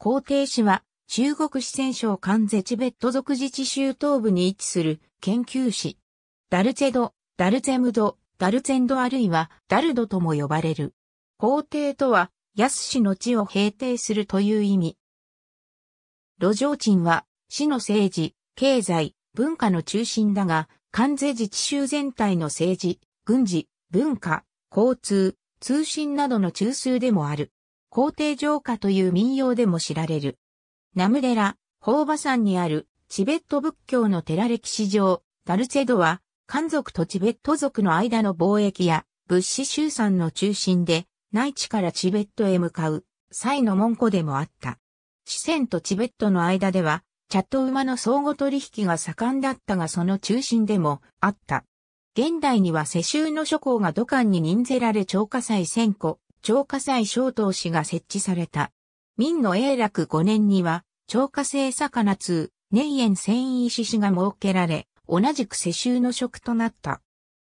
皇帝市は、中国四川省関税チベット族自治州東部に位置する研究市。ダルツェド、ダルツェムド、ダルツェンドあるいはダルドとも呼ばれる。皇帝とは、安市の地を平定するという意味。路上鎮は、市の政治、経済、文化の中心だが、関税自治州全体の政治、軍事、文化、交通、通信などの中枢でもある。皇帝城下という民謡でも知られる。ナムデラ、ホ馬山にあるチベット仏教の寺歴史上、ダルセドは、漢族とチベット族の間の貿易や物資集散の中心で、内地からチベットへ向かう際の門戸でもあった。四川とチベットの間では、茶と馬の相互取引が盛んだったがその中心でもあった。現代には世襲の諸侯が土管に任ぜられ超火祭1000個、超火災小東市が設置された。明の永楽5年には、超火製魚通、年園繊維石市が設けられ、同じく世襲の職となった。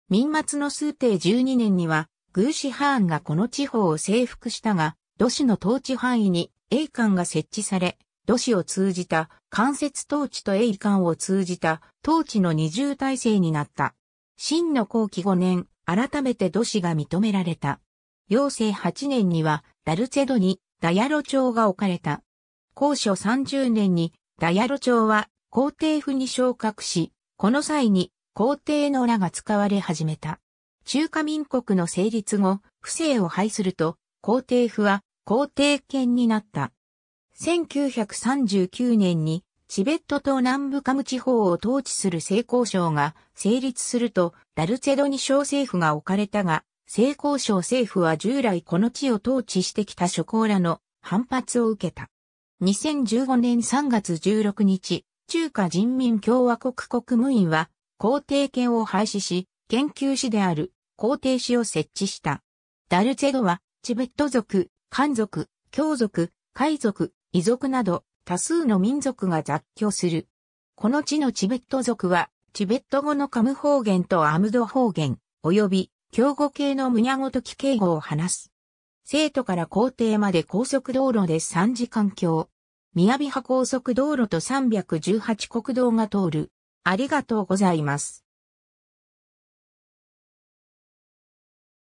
民末の数定12年には、宮司藩がこの地方を征服したが、土市の統治範囲に栄冠が設置され、土市を通じた間接統治と栄冠を通じた統治の二重体制になった。真の後期5年、改めて土市が認められた。雍正8年にはダルツェドにダヤロ朝が置かれた。高所30年にダヤロ朝は皇帝府に昇格し、この際に皇帝の裏が使われ始めた。中華民国の成立後、不正を廃すると、皇帝府は皇帝権になった。1939年にチベットと南部カム地方を統治する成功省が成立すると、ダルツェドに小政府が置かれたが、成功省政府は従来この地を統治してきた諸行らの反発を受けた。2015年3月16日、中華人民共和国国務院は皇帝権を廃止し、研究士である皇帝士を設置した。ダルツェドは、チベット族、漢族、共族、海族、遺族など多数の民族が雑居する。この地のチベット族は、チベット語のカム方言とアムド方言、及び兵庫系のむにゃごとき敬語を話す。生徒から校庭まで高速道路で3時間強。宮美派高速道路と318国道が通る。ありがとうございます。